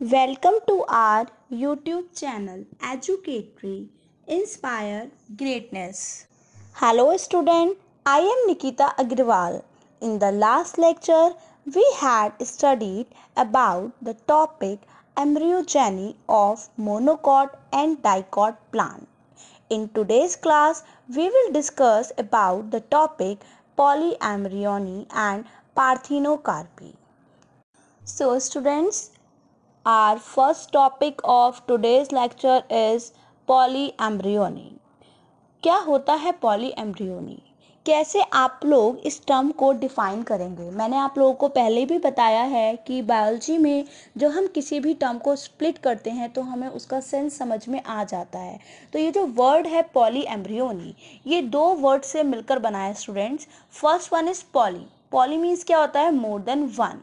Welcome to our YouTube channel Educatory Inspire Greatness. Hello student, I am Nikita Agrawal. In the last lecture, we had studied about the topic embryogeny of monocot and dicot plant. In today's class, we will discuss about the topic polyembryony and parthenocarpy. So students, Our first topic of today's lecture is polyembryony. क्या होता है polyembryony? कैसे आप लोग इस term को define करेंगे मैंने आप लोगों को पहले भी बताया है कि बायोलॉजी में जब हम किसी भी टर्म को स्प्लिट करते हैं तो हमें उसका सेंस समझ में आ जाता है तो ये जो वर्ड है पॉली एम्ब्रियोनी ये दो वर्ड से मिलकर बनाया students first one is poly poly means क्या होता है मोर देन वन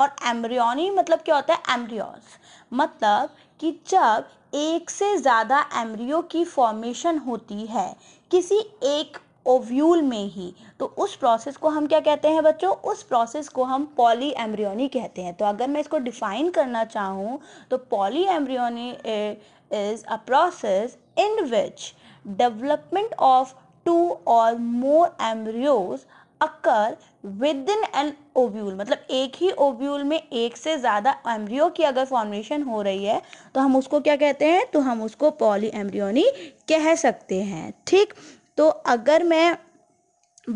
और एम्ब्रियोनी मतलब क्या होता है एम्ब्रियोस मतलब कि जब एक से ज़्यादा एम्ब्रियो की फॉर्मेशन होती है किसी एक ओव्यूल में ही तो उस प्रोसेस को हम क्या कहते हैं बच्चों उस प्रोसेस को हम पॉली एम्ब्रियोनी कहते हैं तो अगर मैं इसको डिफाइन करना चाहूँ तो poly embryony is a process in which development of two or more embryos occur within an ovule मतलब एक ही ओव्यूल में एक से ज़्यादा एम्ब्रियो की अगर फॉर्मेशन हो रही है तो हम उसको क्या कहते हैं तो हम उसको पॉली एम्ब्रियोनी कह सकते हैं ठीक तो अगर मैं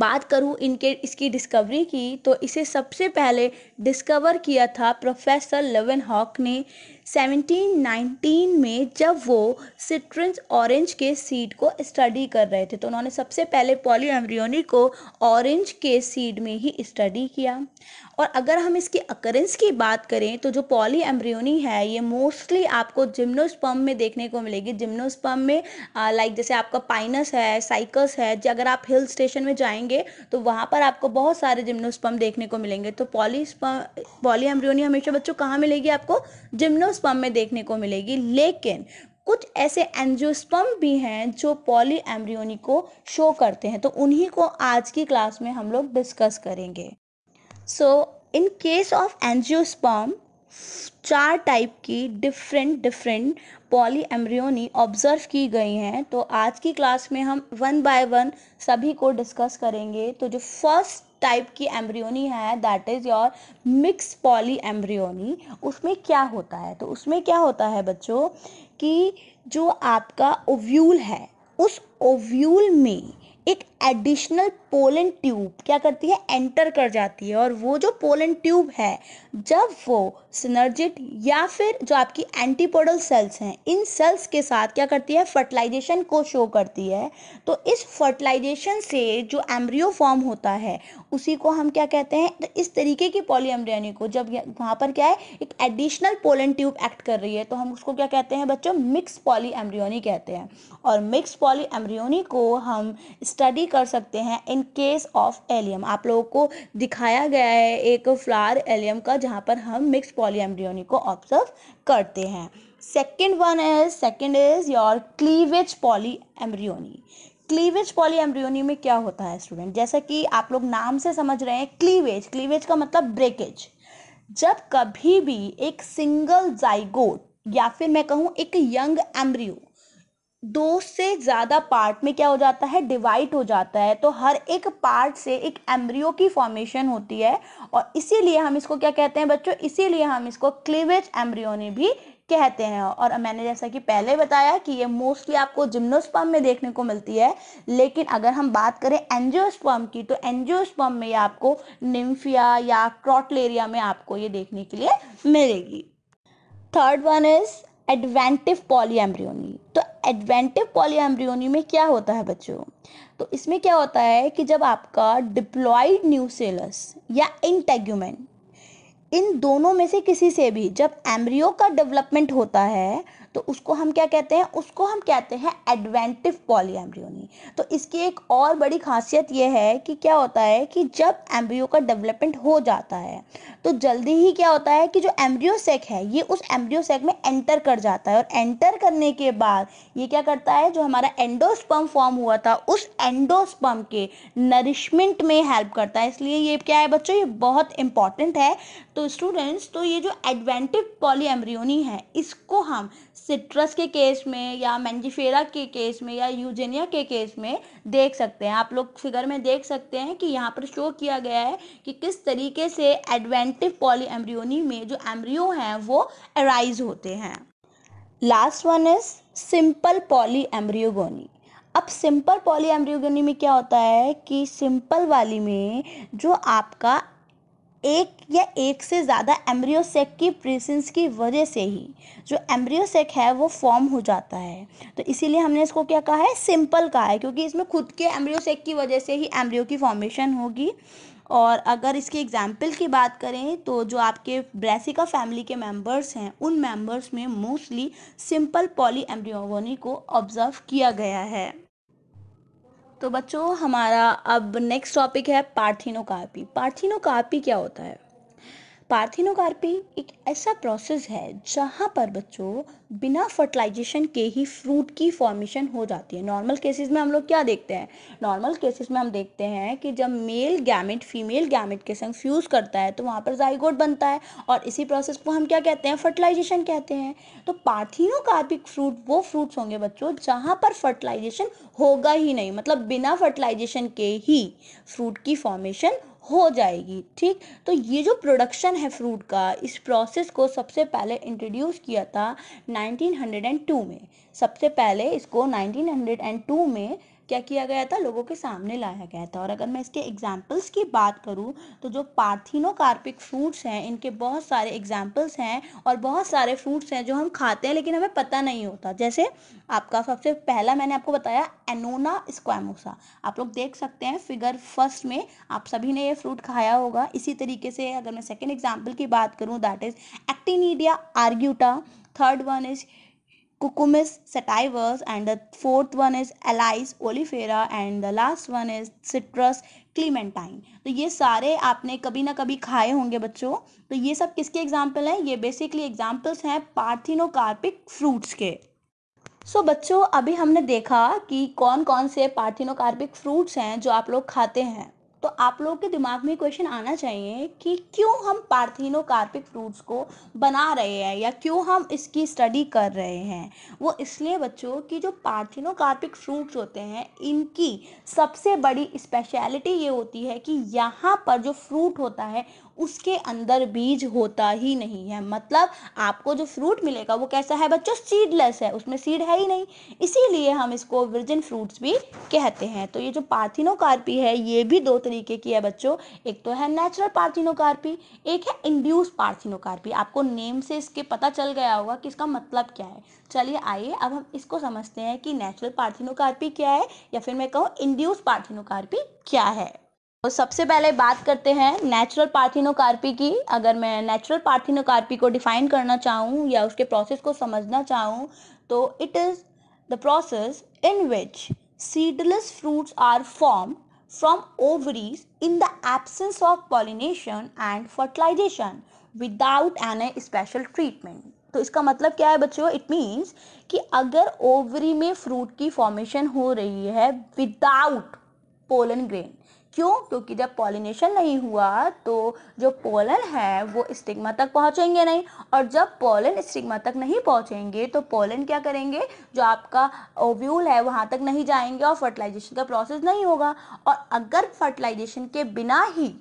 बात करूँ इनके इसकी डिस्कवरी की तो इसे सबसे पहले डिस्कवर किया था प्रोफेसर लेवन हॉक ने 1719 में जब वो सिट्रेंस ऑरेंज के सीड को स्टडी कर रहे थे तो उन्होंने सबसे पहले पॉली को ऑरेंज के सीड में ही स्टडी किया और अगर हम इसकी अकरेंस की बात करें तो जो पॉली एम्ब्रियोनी है ये मोस्टली आपको जिम्नोस्पम में देखने को मिलेगी जिम्नोस्पम में लाइक जैसे आपका पाइनस है साइकस है अगर आप हिल स्टेशन में जाएंगे तो वहाँ पर आपको बहुत सारे जिम्नोस्पम देखने को मिलेंगे तो पॉली पॉली एम्ब्रियोनी हमेशा बच्चों कहाँ मिलेगी आपको जिम्नोस्पम में देखने को मिलेगी लेकिन कुछ ऐसे एंजियोस्पर्म भी हैं जो पॉली एम्ब्रियोनी को शो करते हैं तो उन्हीं को आज की क्लास में हम लोग डिस्कस करेंगे सो इन केस ऑफ एनजियोस्पॉम चार टाइप की different different poly embryony observe की गई हैं तो आज की क्लास में हम वन बाय वन सभी को डिस्कस करेंगे तो जो फर्स्ट टाइप की एम्ब्रियोनी है that is your mix poly embryony उसमें क्या होता है तो उसमें क्या होता है बच्चों कि जो आपका ओव्यूल है उस ओव्यूल में एक एडिशनल पोलन ट्यूब क्या करती है एंटर कर जाती है और वो जो पोलन ट्यूब है जब वो सिनर्जिट या फिर जो आपकी एंटीपोडल सेल्स हैं इन सेल्स के साथ क्या करती है फर्टिलाइजेशन को शो करती है तो इस फर्टिलाइजेशन से जो एम्ब्रियो फॉर्म होता है उसी को हम क्या कहते हैं तो इस तरीके की पॉलीएम्ब्रियानी को जब वहाँ पर क्या है एक एडिशनल पोलन ट्यूब एक्ट कर रही है तो हम उसको क्या कहते हैं बच्चों मिक्स पॉली कहते हैं और मिक्स पॉली को हम स्टडी कर सकते हैं इन केस ऑफ एलियम आप लोगों को दिखाया गया है एक फ्लावर एलियम का जहाँ पर हम मिक्स पॉलीएम्ब्रियोनी को ऑब्जर्व करते हैं second one is second is your cleavage polyembryony cleavage polyembryony में क्या होता है स्टूडेंट जैसा कि आप लोग नाम से समझ रहे हैं क्लीवेज क्लीवेज का मतलब ब्रेकेज जब कभी भी एक सिंगल जाइगोट या फिर मैं कहूँ एक यंग एम्ब्रियो दो से ज़्यादा पार्ट में क्या हो जाता है डिवाइड हो जाता है तो हर एक पार्ट से एक एम्ब्रियो की फॉर्मेशन होती है और इसीलिए हम इसको क्या कहते हैं बच्चों इसीलिए हम इसको क्लीवेज एम्ब्रियोने भी कहते हैं और मैंने जैसा कि पहले बताया कि ये मोस्टली आपको जिम्नोस्पर्म में देखने को मिलती है लेकिन अगर हम बात करें एंजियोस्पर्म की तो एंजियोस्पर्म में आपको निम्फिया या क्रॉटलेरिया में आपको ये देखने के लिए मिलेगी third one is adventive polyembryony तो एडवेंटिव पॉलीएम्ब्रियोनी में क्या होता है बच्चों तो इसमें क्या होता है कि जब आपका डिप्लॉयड न्यूसेलस या इंटेग्यूमेंट इन दोनों में से किसी से भी जब एम्ब्रियो का डेवलपमेंट होता है तो उसको हम क्या कहते हैं उसको हम कहते हैं एडवेंटिव एम्ब्रियोनी तो इसकी एक और बड़ी खासियत यह है कि क्या होता है कि जब एम्ब्रियो का डेवलपमेंट हो जाता है तो जल्दी ही क्या होता है कि जो एम्ब्रियो सेक है ये उस एम्ब्रियो सेक में एंटर कर जाता है और एंटर करने के बाद ये क्या करता है जो हमारा एंडोस्पम फॉर्म हुआ था उस एंडोस्पम के नरिशमेंट में हेल्प करता है इसलिए ये क्या है बच्चों ये बहुत इंपॉर्टेंट है तो स्टूडेंट्स तो ये जो एडवेंटिव एम्ब्रियोनी है इसको हम सिट्रस के केस में या मैंजिफेरा के केस में या यूजेनिया के केस में देख सकते हैं आप लोग फिगर में देख सकते हैं कि यहाँ पर शो किया गया है कि किस तरीके से एडवेंटिव पॉली एम्ब्रियोनी में जो एम्ब्रियो हैं वो अराइज होते हैं last one is simple poly embryogony अब सिंपल पॉली एम्ब्रियोगनी में क्या होता है कि सिंपल वाली में जो आपका एक या एक से ज़्यादा एम्ब्रियोसेक की प्रेसेंस की वजह से ही जो एम्ब्रियोसेक है वो फॉर्म हो जाता है तो इसीलिए हमने इसको क्या कहा है सिंपल कहा है क्योंकि इसमें खुद के एम्ब्रियोसेक की वजह से ही एम्ब्रियो की फॉर्मेशन होगी और अगर इसकी एग्जाम्पल की बात करें तो जो आपके ब्रेसिका फैमिली के मेंबर्स हैं उन मेंबर्स में मोस्टली सिंपल पॉली एम्ब्रियोवनी को ऑब्जर्व किया गया है तो बच्चों हमारा अब नेक्स्ट टॉपिक है पार्थिनोकार्पी पार्थिनोकार्पी क्या होता है पार्थिनोकार्पी एक ऐसा प्रोसेस है जहाँ पर बच्चों बिना फर्टिलाइजेशन के ही फ्रूट की फॉर्मेशन हो जाती है नॉर्मल केसेस में हम लोग क्या देखते हैं नॉर्मल केसेस में हम देखते हैं कि जब मेल गैमेट फीमेल गैमेट के संग फ्यूज़ करता है तो वहाँ पर जाइगोट बनता है और इसी प्रोसेस को हम क्या कहते हैं फर्टिलाइजेशन कहते हैं तो पार्थिनोकार्पिक फ्रूट वो फ्रूट्स होंगे बच्चों जहाँ पर फर्टिलाइजेशन होगा ही नहीं मतलब बिना फर्टिलाइजेशन के ही फ्रूट की फॉर्मेशन हो जाएगी ठीक तो ये जो प्रोडक्शन है फ्रूट का इस प्रोसेस को सबसे पहले इंट्रोड्यूस किया था 1902 में सबसे पहले इसको 1902 में क्या किया गया था लोगों के सामने लाया गया था और अगर मैं इसके एग्जाम्पल्स की बात करूँ तो जो पार्थिनोकार्पिक फ्रूट्स हैं इनके बहुत सारे एग्जाम्पल्स हैं और बहुत सारे फ्रूट्स हैं जो हम खाते हैं लेकिन हमें पता नहीं होता जैसे आपका सबसे पहला मैंने आपको बताया एनोना स्क्वामोसा आप लोग देख सकते हैं फिगर फर्स्ट में आप सभी ने ये फ्रूट खाया होगा इसी तरीके से अगर मैं सेकेंड एग्जाम्पल की बात करूँ that is Actinidia arguta third one is cucumis sativus and the fourth one is Elaeis oleifera and the last one is citrus clementine तो ये सारे आपने कभी ना कभी खाए होंगे बच्चों तो ये सब किसके एग्जाम्पल हैं ये बेसिकली एग्जाम्पल्स हैं पार्थिनोकार्पिक फ्रूट्स के सो so, बच्चों अभी हमने देखा कि कौन कौन से पार्थिनोकार्पिक फ्रूट्स हैं जो आप लोग खाते हैं तो आप लोगों के दिमाग में क्वेश्चन आना चाहिए कि क्यों हम पार्थिनो कार्पिक फ्रूट्स को बना रहे हैं या क्यों हम इसकी स्टडी कर रहे हैं वो इसलिए बच्चों कि जो पार्थिनो कार्पिक फ्रूट्स होते हैं इनकी सबसे बड़ी स्पेशलिटी ये होती है कि यहाँ पर जो फ्रूट होता है उसके अंदर बीज होता ही नहीं है मतलब आपको जो फ्रूट मिलेगा वो कैसा है बच्चों सीडलेस है उसमें सीड है ही नहीं इसीलिए हम इसको वर्जिन फ्रूट्स भी कहते हैं तो ये जो पार्थिनोकार्पी है ये भी दो तरीके की है बच्चों एक तो है नेचुरल पार्थिनोकार्पी एक है इंड्यूस पार्थिनोकार्पी आपको नेम से इसके पता चल गया होगा कि इसका मतलब क्या है चलिए आइए अब हम इसको समझते हैं कि नेचुरल पार्थिनोकार्पी क्या है या फिर मैं कहूँ इंड्यूस पार्थिनोकार्पी क्या है तो सबसे पहले बात करते हैं नेचुरल पार्थिनोकार्पी की अगर मैं नेचुरल पार्थिनोकार्पी को डिफाइन करना चाहूँ या उसके प्रोसेस को समझना चाहूँ तो it is the process in which fruits are form from ovaries in the absence of pollination and fertilisation without an a special treatment तो इसका मतलब क्या है बच्चों इट मीन्स कि अगर ओवरी में फ्रूट की फॉर्मेशन हो रही है विदाउट पोलन ग्रेन क्यों क्योंकि जब पॉलिनेशन नहीं हुआ तो जो पोलन है वो स्टिग्मा तक पहुंचेंगे नहीं और जब पोलन स्टिग्मा तक नहीं पहुंचेंगे तो पोलन क्या करेंगे जो आपका ओव्यूल है वहाँ तक नहीं जाएंगे और फर्टिलाइजेशन का प्रोसेस नहीं होगा और अगर फर्टिलाइजेशन के बिना ही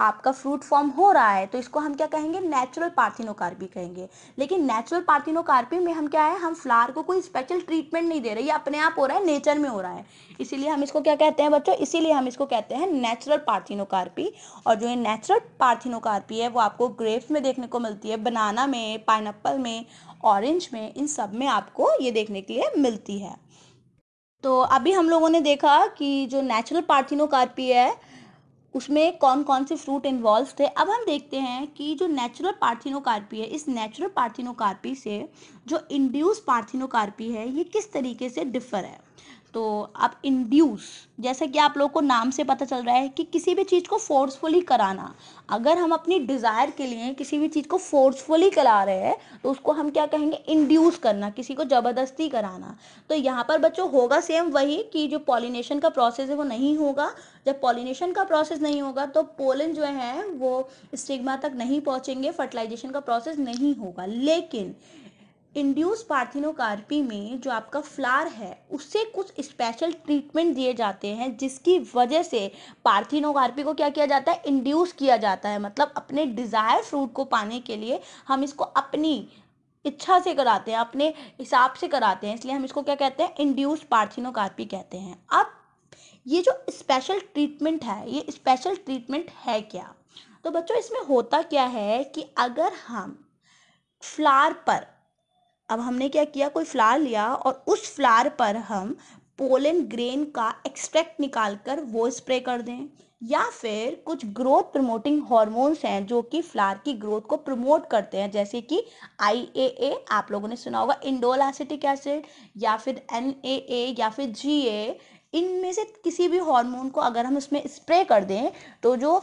आपका फ्रूट फॉर्म हो रहा है तो इसको हम क्या कहेंगे नेचुरल पार्थिनोकार्पी कहेंगे लेकिन नेचुरल पार्थिनोकार्पी में हम क्या है हम फ्लावर को कोई स्पेशल ट्रीटमेंट नहीं दे रहे ये अपने आप हो रहा है नेचर में हो रहा है इसीलिए हम इसको क्या कहते हैं बच्चों इसीलिए हम इसको कहते हैं नेचुरल पार्थिनोकार्पी और जो ये नेचुरल पार्थिनोकार्पी है वो आपको ग्रेप्स में देखने को मिलती है बनाना में पाइन में ऑरेंज में इन सब में आपको ये देखने के लिए मिलती है तो अभी हम लोगों ने देखा कि जो नेचुरल पार्थिनोकार्पी है उसमें कौन कौन से फ्रूट इन्वॉल्व थे अब हम देखते हैं कि जो नेचुरल पार्थिनोकार्पी है इस नेचुरल पार्थिनोकार्पी से जो इंड्यूस पार्थिनोकार्पी है ये किस तरीके से डिफर है तो आप इंड्यूस जैसे कि आप लोग को नाम से पता चल रहा है कि किसी भी चीज़ को फोर्सफुली कराना अगर हम अपनी डिज़ायर के लिए किसी भी चीज़ को फोर्सफुली करा रहे हैं तो उसको हम क्या कहेंगे इंड्यूस करना किसी को ज़बरदस्ती कराना तो यहाँ पर बच्चों होगा सेम वही कि जो पॉलिनेशन का प्रोसेस है वो नहीं होगा जब पॉलिनेशन का प्रोसेस नहीं होगा तो पोलन जो है वो स्टिग्मा तक नहीं पहुँचेंगे फर्टिलाइजेशन का प्रोसेस नहीं होगा लेकिन इंड्यूस पार्थिनोकार्पी में जो आपका फ्लार है उससे कुछ स्पेशल ट्रीटमेंट दिए जाते हैं जिसकी वजह से पार्थिनोकार्पी को क्या किया जाता है इंड्यूस किया जाता है मतलब अपने डिज़ायर फ्रूट को पाने के लिए हम इसको अपनी इच्छा से कराते हैं अपने हिसाब से कराते हैं इसलिए हम इसको क्या कहते हैं इंड्यूस पार्थिनोकार्पी कहते हैं अब ये जो स्पेशल ट्रीटमेंट है ये स्पेशल ट्रीटमेंट है क्या तो बच्चों इसमें होता क्या है कि अगर हम फ्लार पर अब हमने क्या किया कोई फ्लार लिया और उस फ्लार पर हम पोलन ग्रेन का एक्सट्रैक्ट निकाल कर वो स्प्रे कर दें या फिर कुछ ग्रोथ प्रमोटिंग हॉर्मोन्स हैं जो कि फ्लावर की ग्रोथ को प्रमोट करते हैं जैसे कि आई ए ए आप लोगों ने सुना होगा इंडोल एसिटिक एसिड या फिर एन ए ए या फिर जी ए इनमें से किसी भी हार्मोन को अगर हम इसमें स्प्रे कर दें तो जो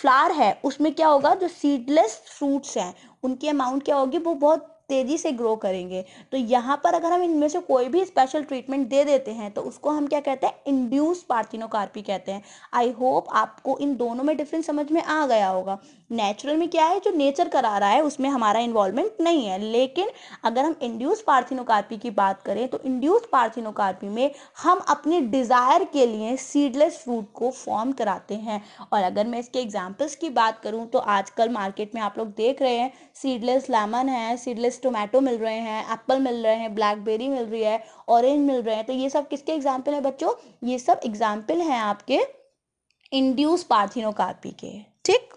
फ्लावर है उसमें क्या होगा जो सीडलेस फ्रूट्स हैं उनकी अमाउंट क्या होगी वो बहुत तेज़ी से ग्रो करेंगे तो यहाँ पर अगर हम इनमें से कोई भी स्पेशल ट्रीटमेंट दे देते हैं तो उसको हम क्या कहते हैं इंड्यूस पार्थिनोकार्पी कहते हैं आई होप आपको इन दोनों में डिफरेंस समझ में आ गया होगा नेचुरल में क्या है जो नेचर करा रहा है उसमें हमारा इन्वॉल्वमेंट नहीं है लेकिन अगर हम इंड्यूस पार्थिनोकार्पी की बात करें तो इंड्यूस पार्थिनोकार्पी में हम अपने डिज़ायर के लिए सीडलेस फ्रूट को फॉर्म कराते हैं और अगर मैं इसके एग्जाम्पल्स की बात करूँ तो आजकल मार्केट में आप लोग देख रहे हैं सीडलेस लेमन है सीडलेस फ्रेश टोमेटो मिल रहे हैं एप्पल मिल रहे हैं ब्लैकबेरी मिल रही है ऑरेंज मिल रहे हैं तो ये सब किसके एग्जाम्पल है बच्चों ये सब एग्जाम्पल हैं आपके इंड्यूस पार्थिनोकार्पी के ठीक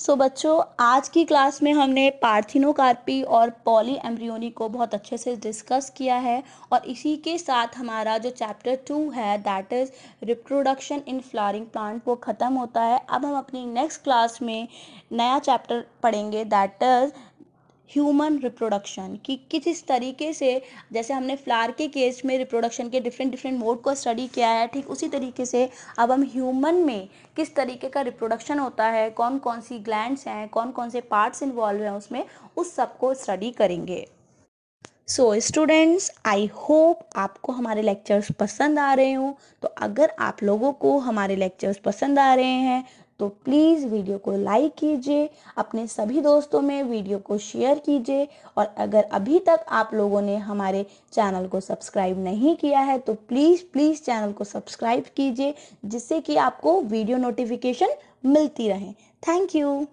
सो so, बच्चों आज की क्लास में हमने पार्थिनोकार्पी और पॉली एम्ब्रियोनी को बहुत अच्छे से डिस्कस किया है और इसी के साथ हमारा जो चैप्टर टू है that is reproduction in flowering plant वो ख़त्म होता है अब हम अपनी नेक्स्ट क्लास में नया चैप्टर पढ़ेंगे दैट इज़ ह्यूमन रिप्रोडक्शन कि किस तरीके से जैसे हमने फ्लावर के केस में रिप्रोडक्शन के डिफरेंट डिफरेंट मोड को स्टडी किया है ठीक उसी तरीके से अब हम ह्यूमन में किस तरीके का रिप्रोडक्शन होता है कौन कौन सी ग्लैंड्स हैं कौन कौन से पार्ट्स इन्वॉल्व हैं उसमें उस सबको स्टडी करेंगे सो स्टूडेंट्स आई होप आपको हमारे लेक्चर्स पसंद आ रहे हों तो अगर आप लोगों को हमारे लेक्चर्स पसंद आ रहे हैं तो प्लीज़ वीडियो को लाइक कीजिए अपने सभी दोस्तों में वीडियो को शेयर कीजिए और अगर अभी तक आप लोगों ने हमारे चैनल को सब्सक्राइब नहीं किया है तो प्लीज़ प्लीज़ चैनल को सब्सक्राइब कीजिए जिससे कि आपको वीडियो नोटिफिकेशन मिलती रहे थैंक यू